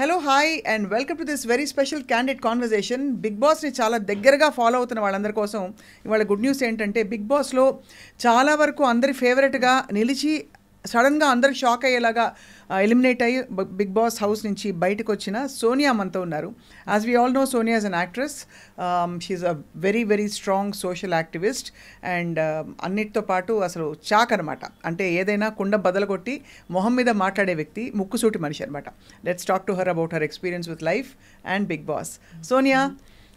Hello hi and welcome to this very special candidate conversation Bigg బాస్ని చాలా దగ్గరగా follow అవుతున్న వాళ్ళందరి కోసం ఇవాళ గుడ్ న్యూస్ ఏంటంటే బిగ్ బాస్లో చాలా వరకు అందరి ఫేవరెట్గా నిలిచి సడన్గా అందరు షాక్ అయ్యేలాగా ఎలిమినేట్ అయ్యి బిగ్ బాస్ హౌస్ నుంచి బయటకు వచ్చిన సోనియా మనతో ఉన్నారు as we all know Sonia as an actress she a very very strong social activist and అన్నిటితో పాటు అసలు చాక్ అనమాట అంటే ఏదైనా కుండ బదలగొట్టి మొహం మీద మాట్లాడే వ్యక్తి ముక్కుసూటి మనిషి అనమాట let's talk to her about her experience with life and Bigg Boss Sonia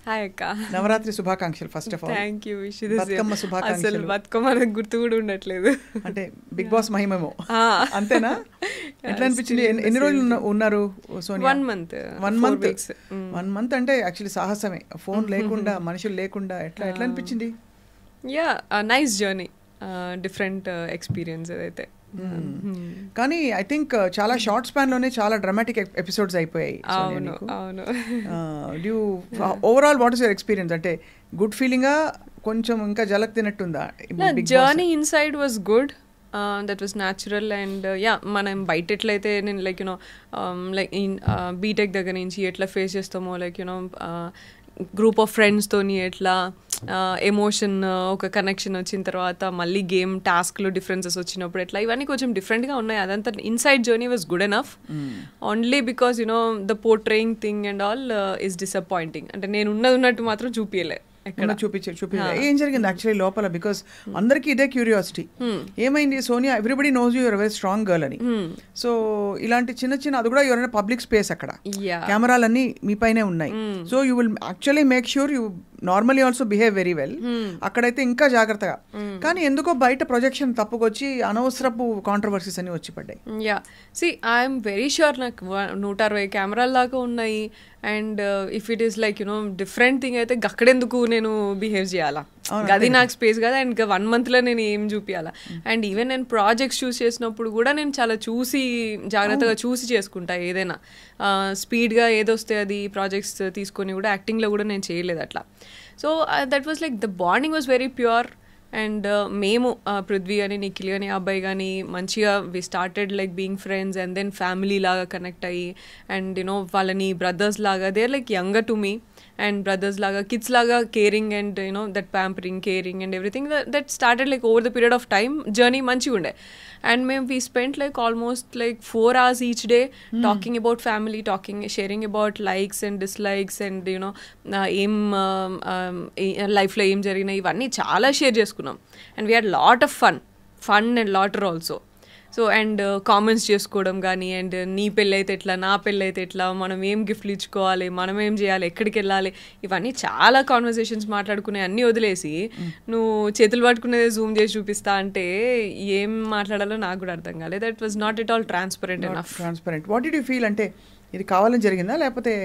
hi అక్క నవరాత్రి శుభాకాంక్షలు first of all thank you wish Bathukamma శుభాకాంక్షలు అసలు బతుకమ్మ నాకు గుర్తు కూడా ఉండట్లేదు అంటే బిగ్ బాస్ మహిమేమో అంతేనా ఎట్లా అనిపించింది ఎన్ని రోజులు ఉన్నారు Sonia one month one month one month అంటే యాక్చువల్లీ సాహసమే ఫోన్ లేకుండా మనుషులు లేకుండా ఎట్లా ఎట్లా అనిపించింది yeah nice journey different experience అయితే Hmm. కానీ ఐ థింక్ uh, చాలా షార్ట్ స్పాన్ లోనే చాలా డ్రామాటిక్ ఎపిసోడ్స్ అయిపోయాయి అవును అవును overall what is your experience అంటే గుడ్ ఫీలింగ్ కొంచెం ఇంకా జలక్ తినట్టుందా journey inside was good that was natural and yeah మనం బయట ఎట్లయితే నేను లైక్ యూనో లైక్ బీటెక్ దగ్గర నుంచి ఎట్లా ఫేస్ చేస్తామో లైక్ యూనో గ్రూప్ ఆఫ్ ఫ్రెండ్స్తోని ఎట్లా ఎమోషన్ ఒక కనెక్షన్ వచ్చిన తర్వాత మళ్ళీ గేమ్ టాస్క్లో డిఫరెన్సెస్ వచ్చినప్పుడు ఎట్లా ఇవన్నీ కొంచెం డిఫరెంట్గా ఉన్నాయి అదంతా inside journey was good enough only because you know the portraying thing and all is disappointing అంటే నేను ఉన్నది ఉన్నట్టు మాత్రం చూపించలే ఎక్కడ చూపించారు చూపించారు ఏం జరిగింది యాక్చువల్లీ లోపల బికాస్ hmm. అందరికి ఇదే క్యూరియాసిటీ hmm. ఏమైంది Sonia everybody knows you very strong girl అని సో hmm. ఇలాంటి చిన్న చిన్న అది కూడా ఎవరైనా పబ్లిక్ స్పేస్ అక్కడ కెమెరాలన్నీ మీ పైనే ఉన్నాయి so you will actually make sure you normally also behave very well అక్కడైతే ఇంకా జాగ్రత్తగా hmm. కానీ ఎందుకో బయట ప్రొజెక్షన్ తప్పుకొచ్చి అనవసరపు కాంట్రవర్సీస్ అని వచ్చి పడ్డాయి yeah see I'm very sure నాకు నూట అరవై కెమెరాల దాకా ఉన్నాయి and if it is like you know different thing అయితే అక్కడెందుకు నేను బిహేవ్ చేయాలా అది నాకు స్పేస్ కాదు అండ్ ఇంకా వన్ మంత్లో నేను ఏం చూపించాలా అండ్ ఈవెన్ నేను ప్రాజెక్ట్స్ చూస్ చేసినప్పుడు కూడా నేను చాలా చూసి జాగ్రత్తగా oh. చూసి చేసుకుంటా ఏదైనా స్పీడ్గా ఏదొస్తే అది ప్రాజెక్ట్స్ తీసుకొని కూడా యాక్టింగ్లో కూడా నేను చేయలేదు అట్లా so that was like the bonding was very pure and మేము పృథ్వీ అని నిఖిల్ కానీ అబ్బాయి కానీ మంచిగా we started like being friends and then family లాగా కనెక్ట్ అయ్యి అండ్ యునో వాళ్ళని బ్రదర్స్ లాగా they like younger to me and brothers లాగా కిడ్స్ లాగా caring and you know that pampering caring and everything that started like over the period of time journey మంచిగా ఉండే and మేము we spend like almost like four hours each day talking about family talking sharing about likes and dislikes and you know ఏం లైఫ్లో ఏం జరిగినాయి ఇవన్నీ చాలా share చేసుకున్నాం and we had lot of fun fun and laughter also so and comments uh, చేసుకోవడం కానీ and నీ పెళ్ళైతే ఎట్లా నా పెళ్ళైతే ఎట్లా మనం ఏం గిఫ్ట్లు ఇచ్చుకోవాలి మనం ఏం చేయాలి ఎక్కడికి వెళ్ళాలి ఇవన్నీ చాలా కాన్వర్సేషన్స్ మాట్లాడుకునే అన్నీ వదిలేసి నువ్వు చేతులు పట్టుకునేది జూమ్ చేసి చూపిస్తా అంటే ఏం మాట్లాడాలో నాకు కూడా అర్థం కాలేదు that was not at all transparent transparent what do you feel అంటే ఇది కావాలని జరిగిందా లేకపోతే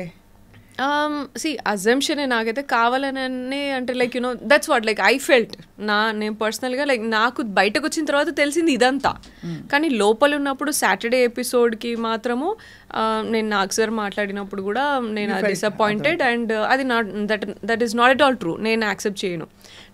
సి um, అజంప్షన్ నాకైతే కావాలని అంటే like you know that's what like I felt నా నేను పర్సనల్గా లైక్ నాకు బయటకు వచ్చిన తర్వాత తెలిసింది ఇదంతా hmm. కానీ లోపల ఉన్నప్పుడు సాటర్డే ఎపిసోడ్కి మాత్రము uh, నేను నాకు సార్ మాట్లాడినప్పుడు కూడా నేను డిసప్పాయింటెడ్ అండ్ uh, అది not that that is not at all true నేను యాక్సెప్ట్ చేయను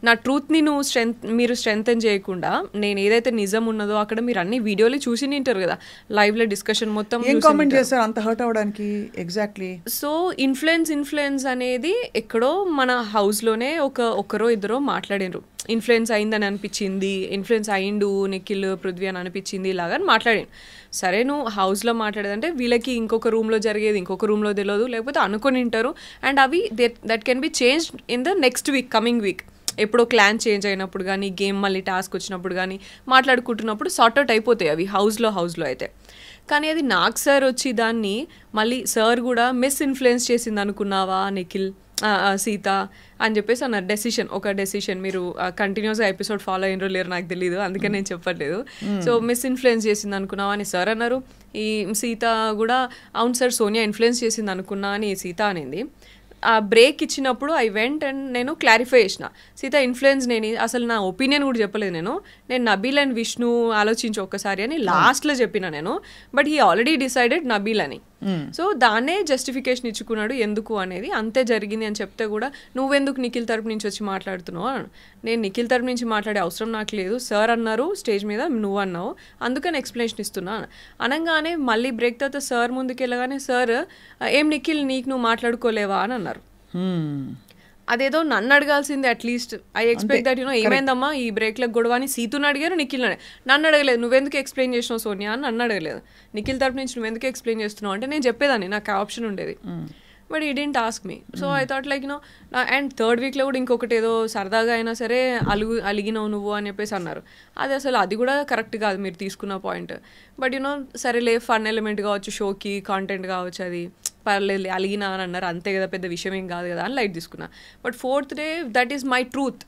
నా ట్రూత్ని నువ్వు స్ట్రెంత్ మీరు స్ట్రెంగ్తన్ చేయకుండా నేను ఏదైతే నిజం ఉన్నదో అక్కడ మీరు అన్ని వీడియోలు చూసి నింటారు కదా లైవ్లో డిస్కషన్ మొత్తం ఏం కామెంట్ చేస్తారు అంత హర్ట్ అవడానికి ఎగ్జాక్ట్లీ సో ఇన్ఫ్లుయెన్స్ ఇన్ఫ్లుయెన్స్ అనేది ఎక్కడో మన హౌస్లోనే ఒక ఒకరో ఇద్దరో మాట్లాడినరు ఇన్ఫ్లుయెన్స్ అయిందని అనిపించింది ఇన్ఫ్లుయెన్స్ అయిండు నిఖిల్ పృథ్వీ అని అనిపించింది ఇలాగని మాట్లాడాను సరే నువ్వు హౌస్లో మాట్లాడేదంటే వీళ్ళకి ఇంకొక రూమ్లో జరిగేది ఇంకొక రూమ్లో తెలియదు లేకపోతే అనుకుని ఉంటారు అండ్ అవి that can be change in the next week coming week ఎప్పుడో క్లాన్ చేంజ్ అయినప్పుడు కానీ గేమ్ మళ్ళీ టాస్క్ వచ్చినప్పుడు కానీ మాట్లాడుకుంటున్నప్పుడు సార్ట్అవుట్ అయిపోతాయి అవి హౌస్లో హౌస్లో అయితే కానీ అది నాకు సార్ వచ్చి దాన్ని మళ్ళీ సార్ కూడా మిస్ ఇన్ఫ్లుయెన్స్ చేసింది అనుకున్నావా నిఖిల్ సీత అని చెప్పేసి అన్న డెసిషన్ ఒక డెసిషన్ మీరు కంటిన్యూస్గా ఎపిసోడ్ ఫాలో అయినరో లేరు నాకు తెలియదు అందుకే నేను చెప్పట్లేదు సో మిస్ ఇన్ఫ్లుయెన్స్ చేసింది అనుకున్నావా అని సార్ అన్నారు ఈ సీత కూడా అవును సార్ సోనియా ఇన్ఫ్లుయెన్స్ చేసింది అనుకున్నా అని సీత అనేది ఆ బ్రేక్ ఇచ్చినప్పుడు ఐ వెంట్ అండ్ నేను క్లారిఫై చేసిన సీత ఇన్ఫ్లుయెన్స్ నేను అసలు నా ఒపీనియన్ కూడా చెప్పలేదు నేను నేను నబీల్ అండ్ విష్ణు ఆలోచించి ఒక్కసారి అని లాస్ట్లో చెప్పిన నేను but he already decided Nabeel అని సో దాన్నే జస్టిఫికేషన్ ఇచ్చుకున్నాడు ఎందుకు అనేది అంతే జరిగింది అని చెప్తే కూడా నువ్వెందుకు నిఖిల్ తరపు నుంచి వచ్చి మాట్లాడుతున్నావు నేను నిఖిల్ తరపు నుంచి మాట్లాడే అవసరం నాకు లేదు సార్ అన్నారు స్టేజ్ మీద నువ్వు అన్నావు అందుకని ఎక్స్ప్లెనేషన్ ఇస్తున్నాను అనగానే మళ్ళీ బ్రేక్ తర్వాత సార్ ముందుకు వెళ్ళగానే సార్ ఏం నిఖిల్ నీకు నువ్వు మాట్లాడుకోలేవా అని అన్నారు అదేదో నన్ను అడగాల్సింది at least I expect that you know ఏమైందమ్మా ఈ బ్రేక్లకు గొడవ అని సీతుని అడిగారు నిఖిల్ని నన్ను అడగలేదు నువ్వెందుకు ఎక్స్ప్లెయిన్ చేసినావు సోనియా అని నన్ను అడగలేదు నిఖిల్ తరపు నుంచి నువ్వెందుకు ఎక్స్ప్లెయిన్ చేస్తున్నావు అంటే నేను చెప్పేదాన్ని నాకు ఆప్షన్ ఉండేది but he didn't task me so I thought like no and third వీక్లో కూడా ఇంకొకటి ఏదో సరదాగా అయినా సరే అలుగు అలిగినావు నువ్వు అని చెప్పేసి అన్నారు అది అసలు అది కూడా కరెక్ట్ కాదు మీరు తీసుకున్న పాయింట్ బట్ సరే లే ఫన్ ఎలిమెంట్ కావచ్చు షోకి కాంటెంట్ కావచ్చు అది పర్లేదు అలిగినా అని అన్నారు అంతే కదా పెద్ద విషయం ఏం కాదు కదా అని లైట్ తీసుకున్నా but fourth day that is my truth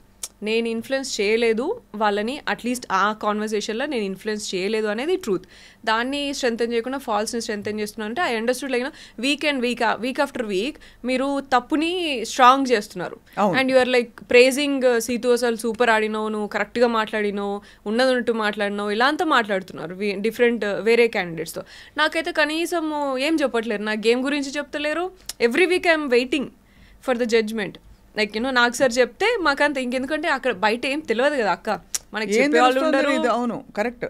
నేను ఇన్ఫ్లుయెన్స్ చేయలేదు వాళ్ళని అట్లీస్ట్ ఆ కాన్వర్సేషన్లో నేను ఇన్ఫ్లుయెన్స్ చేయలేదు అనేది ట్రూత్ దాన్ని స్ట్రెంగ్తన్ చేయకుండా ఫాల్స్ని స్ట్రెంగ్తన్ చేస్తున్నాను అంటే I understood like week and week week after week మీరు తప్పుని స్ట్రాంగ్ చేస్తున్నారు అండ్ యూఆర్ లైక్ ప్రేజింగ్ సీతు అసలు సూపర్ ఆడినో నువ్వు కరెక్ట్గా మాట్లాడినో ఉన్నది ఉన్నట్టు మాట్లాడినో ఇలా అంతా మాట్లాడుతున్నారు డిఫరెంట్ uh, వేరే క్యాండిడేట్స్తో నాకైతే కనీసం ఏం చెప్పట్లేరు నా గేమ్ గురించి చెప్తలేరు every week I'm waiting for the judgement like you know నాకు సార్ చెప్తే మాకంత ఇంకెందుకంటే అక్కడ బయట ఏం తెలియదు కదా అక్క మనకి అవును కరెక్ట్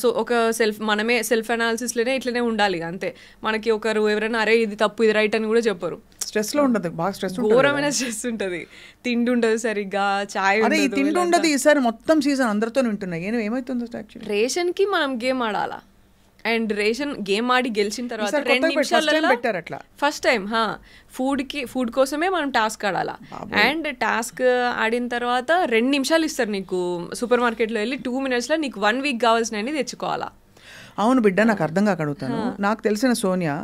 సో ఒక సెల్ఫ్ మనమే సెల్ఫ్ లోనే ఇట్లనే ఉండాలి అంతే మనకి ఒకరు ఎవరైనా అరే ఇది తప్పు ఇది రైట్ అని కూడా చెప్పరు స్ట్రెస్ లో ఉండదు బాగా స్ట్రెస్ ఘోరమైన స్ట్రెస్ ఉంటది తిండి ఉండదు సరిగ్గా చాయ్ తిండి ఉండదు ఈసారి మొత్తం సీజన్ అందరితో ఉంటున్నాయి ఏమైతుందో రేషన్ కి మనం గేమ్ ఆడాలా అండ్ రేషన్ గేమ్ ఆడి గెలిచిన తర్వాత రెండు నిమిషాలలో ఫస్ట్ టైం హా ఫుడ్ కి ఫుడ్ కోసమే మనం టాస్క్ ఆడాలా అండ్ టాస్క్ ఆడిన తర్వాత రెండు నిమిషాలు ఇస్తారు నీకు సూపర్ మార్కెట్లో వెళ్ళి టూ మినిట్స్లో నీకు వన్ వీక్ కావాల్సిన తెచ్చుకోవాలా అవును బిడ్డ నాకు అర్థం కాక అడుగుతాను నాకు తెలిసిన సోనియా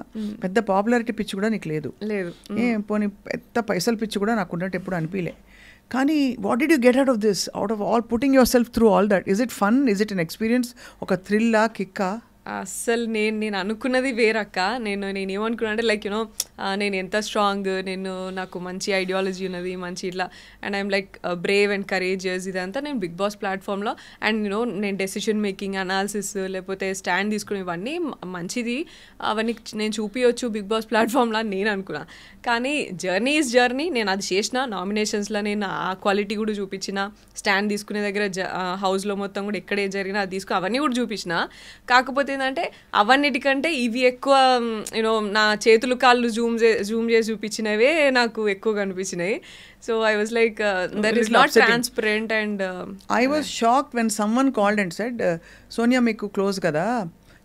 పెద్ద పాపులారిటీ పిచ్చి కూడా నీకు లేదు లేదు ఏం పోనీ పెద్ద పైసలు పిచ్చి కూడా నాకు ఉన్నట్టు ఎప్పుడు అనిపించలే కానీ what did you get out of this out of all putting yourself through all that is it fun is it an experience ఒక థ్రిల్లా కిక్కా అస్సలు నేను నేను అనుకున్నది వేరక్క నేను నేను ఏమనుకున్నా అంటే లైక్ యూనో నేను ఎంత స్ట్రాంగ్ నేను నాకు మంచి ఐడియాలజీ ఉన్నది మంచి ఇట్లా and I'm like brave and courageous ఇదంతా నేను బిగ్ బాస్ ప్లాట్ఫామ్లో అండ్ యూనో నేను డెసిషన్ మేకింగ్ అనాలిసిస్ లేకపోతే స్టాండ్ తీసుకునే ఇవన్నీ మంచిది అవన్నీ నేను చూపించవచ్చు బిగ్ బాస్ ప్లాట్ఫామ్లో నేను అనుకున్నా కానీ జర్నీ ఈజ్ జర్నీ నేను అది చేసిన నామినేషన్స్లో నేను ఆ క్వాలిటీ కూడా చూపించిన స్టాండ్ తీసుకునే దగ్గర హౌస్లో మొత్తం కూడా ఎక్కడ జరిగినా అది తీసుకుని అవన్నీ కూడా చూపించిన కాకపోతే ఏంటంటే అవన్నిటికంటే ఇవి ఎక్కువ యూనో నా చేతులు కాళ్ళు జూమ్ చే జూమ్ చేసి చూపించినవే నాకు ఎక్కువ కనిపించినాయి so I was like there is not transparent and I was shock when someone called and said Sonia మీకు క్లోజ్ కదా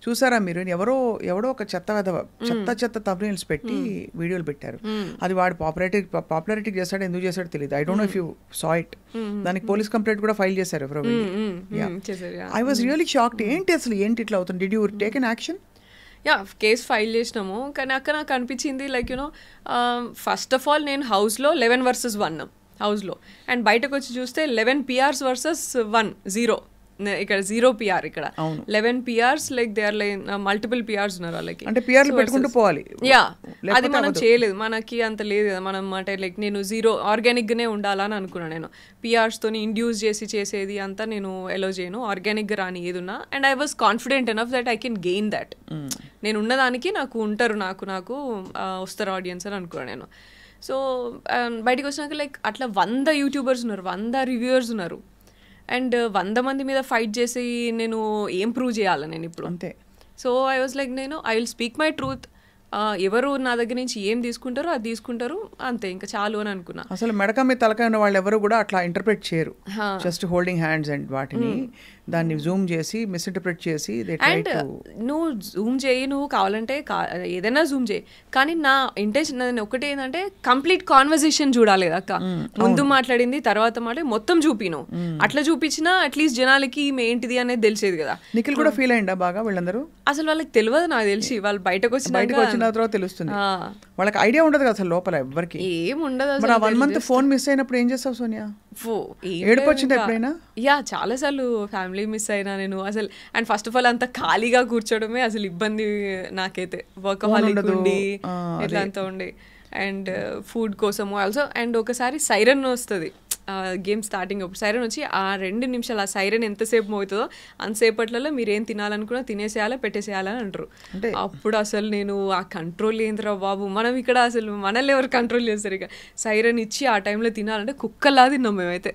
చూసారా మీరు ఎవరో ఎవడో ఒక చెత్త వెధవ చెత్త చెత్త తబ్రీల్స్ పెట్టి వీడియోలు పెట్టారు అది వాడు పాపులారిటీ పాపులారిటీ చేస్తాడు ఎందుకు చేస్తాడో తెలియదు I don't know if you saw it దానికి పోలీస్ కంప్లైంట్ కూడా ఫైల్ చేశారు ఎవరో ఐ వాజ్ రియలీ షాక్డ్ ఏంటి అసలు ఏంటి ఇట్లా అవుతుంది did you take an action yeah case file చేసినాము కానీ అక్కడ నాకు అనిపించింది like you know first of all నేను హౌస్లో లెవెన్ వర్సెస్ వన్ హౌస్లో అండ్ బయటకు వచ్చి చూస్తే eleven PRs versus one zero ఇక్కడ జీరో పిఆర్ ఇక్కడ eleven PRs like they are like multiple PRs ఉన్నారు వాళ్ళకి అంటే పిఆర్ పెట్టుకుంటూ పోవాలి యా అది మనం చేయలేదు మనకి అంత లేదు కదా మనం అంటే లైక్ నేను జీరో ఆర్గానిక్గానే ఉండాలని అనుకున్నాను నేను తోని ఇండ్యూస్ చేసి చేసేది అంతా నేను ఎలో చేయను ఆర్గానిక్గా రాని ఏది ఉన్నా and I was confident enough that I can gain that నేను ఉన్నదానికి నాకు ఉంటారు నాకు నాకు వస్తారు ఆడియన్స్ అని అనుకున్నాను నేను సో um, బయటకు వచ్చినాక లైక్ అట్లా వంద యూట్యూబర్స్ ఉన్నారు వంద రివ్యూవర్స్ ఉన్నారు అండ్ వంద మంది మీద ఫైట్ చేసి నేను ఏం ప్రూవ్ చేయాలి నేను ఇప్పుడు అంతే సో ఐ వాజ్ లైక్ నేను I will speak my truth ఎవరు నా దగ్గర నుంచి ఏం తీసుకుంటారో అది తీసుకుంటారు అంతే ఇంకా చాలు అని అనుకున్నా అసలు మెడక మీ తలకాయ ఉన్న వాళ్ళు ఎవరు కూడా అట్లా ఇంటర్ప్రిట్ చేయరు జస్ట్ హోల్డింగ్ హ్యాండ్స్ అండ్ వాటిని hmm. దాన్ని జూమ్ చేసి మిస్ఇంటర్ప్రిట్ చేసి అండ్ నువ్వు జూమ్ చేయి నువ్వు కావాలంటే ఏదైనా జూమ్ చేయి కానీ నా ఇంటెన్షన్ ఒకటి ఏంటంటే కంప్లీట్ కాన్వర్జేషన్ చూడాలి అక్క hmm. ముందు మాట్లాడింది తర్వాత మాట్లాడి మొత్తం చూపిను hmm. అట్లా చూపించినా అట్లీస్ట్ జనాలకి ఏంటిది అనేది తెలిసేది కదా నిఖిల్ కూడా ఫీల్ అయ్యిందా బాగా వీళ్ళందరూ అసలు వాళ్ళకి తెలియదు నాకు తెలిసి వాళ్ళు బయటకు వచ్చిన అయిన తర్వాత తెలుస్తుంది వాళ్ళకి ఐడియా ఉండదు కదా అసలు లోపల ఎవరికి ఏముండదు వన్ మంత్ ఫోన్ మిస్ అయినప్పుడు ఏం చేస్తావు సోనియా ఏడుపొచ్చింది ఎప్పుడైనా యా చాలా సార్లు ఫ్యామిలీ మిస్ అయినా నేను అసలు అండ్ ఫస్ట్ ఆఫ్ ఆల్ అంత ఖాళీగా కూర్చోడమే అసలు ఇబ్బంది నాకైతే వర్క్ ఉండి ఇట్లా అంతా ఉండి అండ్ ఫుడ్ uh, కోసము ఆల్సో అండ్ ఒకసారి సైరన్ వస్తుంది గేమ్ స్టార్టింగ్ అప్పుడు సైరన్ వచ్చి ఆ రెండు నిమిషాలు ఆ సైరన్ ఎంతసేపు మోగుతుందో అంతసేపట్లలో మీరు ఏం తినాలనుకున్నా తినేసేయాలా పెట్టేసేయాలని అంటారు అప్పుడు అసలు నేను ఆ కంట్రోల్ ఏంద్రా బాబు మనం ఇక్కడ అసలు మనల్ని ఎవరు కంట్రోల్ చేస్తారు ఇక సైరన్ ఇచ్చి ఆ టైంలో తినాలంటే కుక్కలా తిన్నాం మేమైతే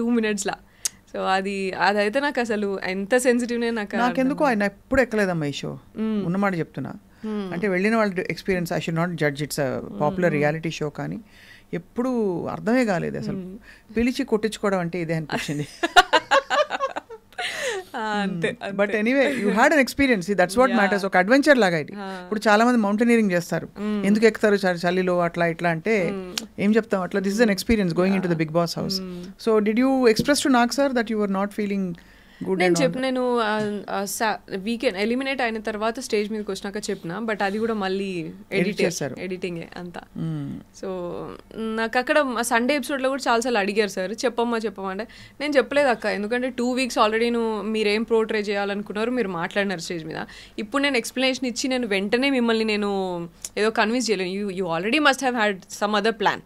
టూ మినిట్స్లా సో అది అదైతే నాకు అసలు ఎంత సెన్సిటివ్నే నాకు నాకెందుకు ఆయన ఎప్పుడు ఎక్కలేదమ్మా ఈ షో ఉన్నమాట చెప్తున్నా అంటే వెళ్ళిన వాళ్ళ experience I should not judge it's popular reality show కానీ ఎప్పుడు అర్థమే కాలేదు అసలు పిలిచి కొట్టించుకోవడం అంటే ఇదే అనిపించింది but anyway you had an experience that's what matters ఒక అడ్వెంచర్ లాగా ఇది ఇప్పుడు చాలా మంది మౌంటైనీరింగ్ చేస్తారు ఎందుకు ఎక్కుతారు చలిలో అట్లా ఇట్లా అంటే ఏం చెప్తాం అట్లా this is an experience going in to the Bigg Boss house so did you express to Nag sir that you not feeling నేను చెప్పిన నేను వీకెండ్ ఎలిమినేట్ అయిన తర్వాత స్టేజ్ మీదకి వచ్చినాక చెప్పిన బట్ అది కూడా మళ్ళీ ఎడిట్ చేశారు ఎడిటింగ్ అంతా hmm. సో నాకు అక్కడ సండే ఎపిసోడ్లో కూడా చాలాసార్లు అడిగారు సార్ చెప్పమ్మా చెప్పమ్మా అంటే నేను చెప్పలేదు అక్క ఎందుకంటే టూ వీక్స్ ఆల్రెడీ నువ్వు మీరేం ప్రోట్రే చేయాలనుకున్నారు మీరు మాట్లాడినారు స్టేజ్ మీద ఇప్పుడు నేను ఎక్స్ప్లెనేషన్ ఇచ్చి నేను వెంటనే మిమ్మల్ని నేను ఏదో కన్విన్స్ చేయలేను you you already must have had some other plan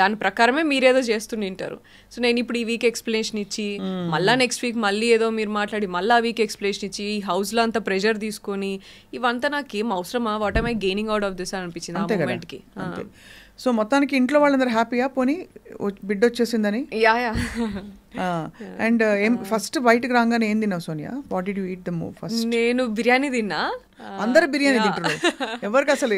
దాని ప్రకారమే మీరేదో చేస్తుంటారు సో నేను ఇప్పుడు ఈ వీక్ ఎక్స్ప్లెనేషన్ ఇచ్చి మళ్ళీ నెక్స్ట్ వీక్ మళ్ళీ ఏదో మీరు మాట్లాడి మళ్ళీ ఆ వీక్ ఎక్స్ప్లెనేషన్ ఇచ్చి ఈ హౌస్లో అంత ప్రెషర్ తీసుకొని ఇవంతా నాకు ఏం అవసరమా what I gaining out of this అనిపించింది ఆ మూమెంట్కి సో మొత్తానికి ఇంట్లో వాళ్ళందరూ హ్యాపీయా పోనీ బిడ్డ వచ్చేసిందని అండ్ ఏం ఫస్ట్ బయటకు రాగానే ఏం తిన్నావు Sonia what did you eat the move first నేను బిర్యానీ తిన్నా అందరు బిర్యానీ తింటారు ఎవరికి అసలు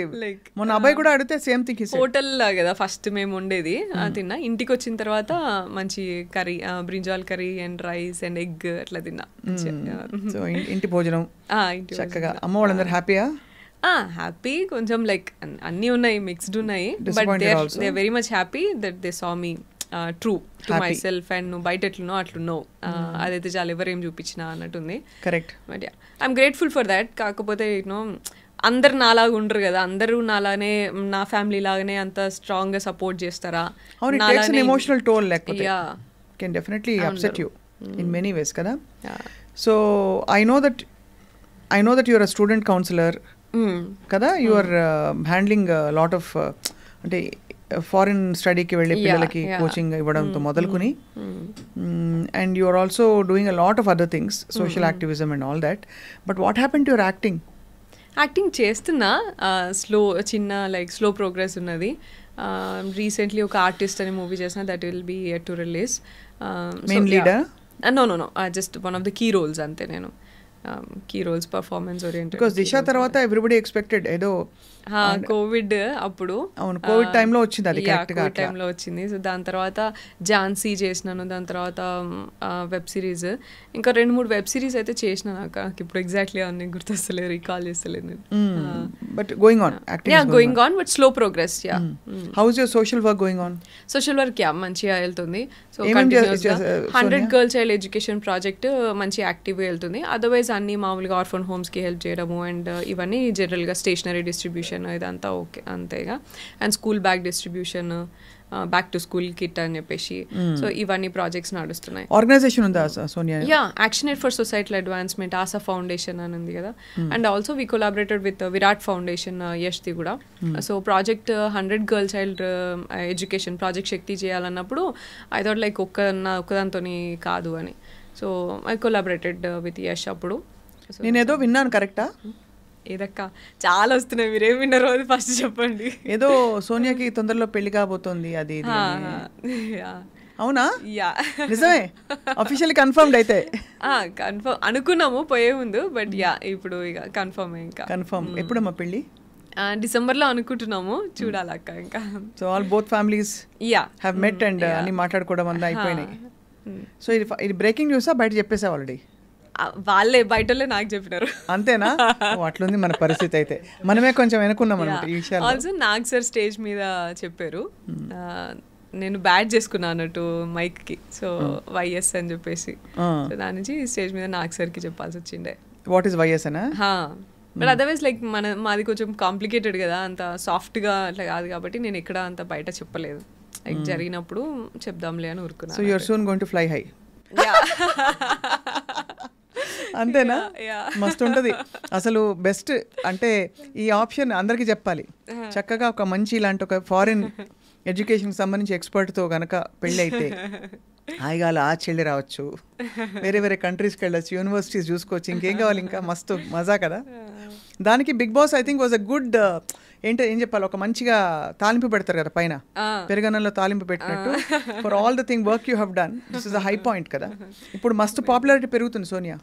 మొన్న అబ్బాయి కూడా అడిగితే సేమ్ థింగ్ హోటల్ కదా ఫస్ట్ మేము ఉండేది hmm. తిన్నా ఇంటికి వచ్చిన తర్వాత మంచి curry brinjal curry and rice and egg అట్లా తిన్నా సో hmm. ఇంటి భోజనం చక్కగా అమ్మ వాళ్ళందరూ హ్యాపీయా హ్యాపీ కొంచెం లైక్ అన్నీ ఉన్నాయి మిక్స్డ్ ఉన్నాయి but they they very much happy that they saw me true to my self and నువ్వు బయట ఎట్లున్నావు అట్లున్నావు అదైతే చాలా ఎవరేం చూపించిన అన్నట్టుంది correct but I'm grateful for that కాకపోతే యూనో అందరు నాలాగా ఉండరు కదా అందరూ నాలానే నా ఫ్యామిలీ లాగానే అంత స్ట్రాంగ్ గా సపోర్ట్ చేస్తారా ఎమోషనల్ టోల్ లేకపోతే can definitely upset you in many ways కదా so I know that I know that your a student counsellor కదా you are handling lot of అంటే ఫారిన్ స్టడీకి వెళ్ళే పిల్లలకి కోచింగ్ ఇవ్వడంతో మొదలుకుని and you are also doing a lot of other things social activism and all that but what happen to your acting acting చేస్తున్నా slow చిన్న like slow progress ఉన్నది recently ఒక ఆర్టిస్ట్ అనే మూవీ చేసిన that will be to release main leader no no no just one of the key roles అంతే నేను key roles performance oriented దిశ తర్వాత ఎవ్రీబడి ఎక్స్పెక్టెడ్ ఏదో కోవిడ్ uh, అప్పుడు అవును కోవిడ్ టైంలో uh, వచ్చింది అది టైంలో వచ్చింది సో దాని తర్వాత ఝాన్సీ చేసినాను దాని తర్వాత వెబ్ um, సిరీస్ uh, ఇంకా రెండు మూడు వెబ్ సిరీస్ అయితే చేసిన ఇప్పుడు ఎగ్జాక్ట్లీ అన్ని గుర్తొస్తలేదు రీకాల్ చేస్తలేదు but going on yeah going on but slow progress yeah how's your social work going on social work yeah మంచిగా వెళ్తుంది so hundred girl child education project మంచి యాక్టివ్గా వెళ్తుంది అదర్వైజ్ అన్ని అన్నీ మామూలుగా ఆర్ఫన్ హోమ్స్కి హెల్ప్ చేయడము అండ్ uh, ఇవన్నీ జనరల్గా స్టేషనరీ డిస్ట్రిబ్యూషన్ ఇదంతా ఓకే అంతేగా and school bag distribution back to school kit అని చెప్పేసి సో hmm. ఇవన్నీ ప్రాజెక్ట్స్ నడుస్తున్నాయి ఆర్గనైజేషన్ ఉందా Sonia yeah action aid for society advancement Aasa foundation అని ఉంది కదా and also we collaborated with Virat foundation యష్ది కూడా so project hundred girl child education project Shakti చేయాలన్నప్పుడు ఐ థాట్ లైక్ ఒక్క ఒక్కదాంతో కాదు అని so I collaborated with Yash అప్పుడు నేనేదో విన్నాను కరెక్టా hmm? ఏదక్క చాలా వస్తున్నాయి మీరేం విన్నారో అది ఫస్ట్ చెప్పండి ఏదో సోనియాకి తొందరలో పెళ్లి కాబోతుంది అది అవునా యా నిజమే అఫీషియల్ కన్ఫర్మ్డ్ అయితే కన్ఫర్మ్ అనుకున్నాము పోయే ముందు బట్ యా hmm. ఇప్పుడు ఇక కన్ఫర్మ్ ఇంకా కన్ఫర్మ్ hmm. ఎప్పుడు మా పెళ్ళి డిసెంబర్లో అనుకుంటున్నాము చూడాలక్క ఇంకా so all both families yeah have met and అన్ని మాట్లాడుకోవడం అంతా అయిపోయినాయి సో ఇది ఇది బ్రేకింగ్ న్యూసా బయట చెప్పేసావు ఆల్రెడీ వాళ్ళే బయటలే నాకు చెప్పినారు అంతేనా అట్లుంది మన పరిస్థితి అయితే మనమే కొంచెం వెనుకున్నాం అనమాట ఈ విషయాలు ఆల్సో నాగ్ సార్ స్టేజ్ మీద చెప్పారు hmm. నేను బ్యాట్ చేసుకున్నానట్టు అన్నట్టు కి సో hmm. వైఎస్ అని చెప్పేసి దాని నుంచి స్టేజ్ మీద నాగ్ సార్కి చెప్పాల్సి వచ్చిండే వాట్ ఈస్ వైఎస్ అనా బట్ అదర్వైజ్ లైక్ మన మాది కొంచెం కాంప్లికేటెడ్ కదా అంత సాఫ్ట్గా అట్లా కాదు కాబట్టి నేను ఇక్కడ అంత బయట చెప్పలేదు లైక్ mm. జరిగినప్పుడు చెప్దాంలే అని ఊరుకున్నా so your soon going to fly high అంతేనా మస్తు ఉంటుంది అసలు బెస్ట్ అంటే ఈ ఆప్షన్ అందరికీ చెప్పాలి uh-huh. చక్కగా ఒక మంచి ఇలాంటి ఒక ఫారిన్ ఎడ్యుకేషన్కి సంబంధించి ఎక్స్పర్ట్తో కనుక పెళ్ళి అయితే హాయిగా ఆచి వెళ్ళి రావచ్చు వేరే వేరే కంట్రీస్కి వెళ్ళచ్చు యూనివర్సిటీస్ చూసుకోవచ్చు ఇంకేం కావాలి ఇంకా మస్తు మజా కదా uh-huh. దానికి Bigg Boss I think was a good ఏంటో ఏం చెప్పాలి ఒక మంచిగా తాలింపు పెడతారు కదా పైన పెరుగన్నంలో తాలింపు పెట్టినట్టు for all the thing work you have done this is the high point కదా ఇప్పుడు మస్తు పాపులారిటీ పెరుగుతుంది సోనియా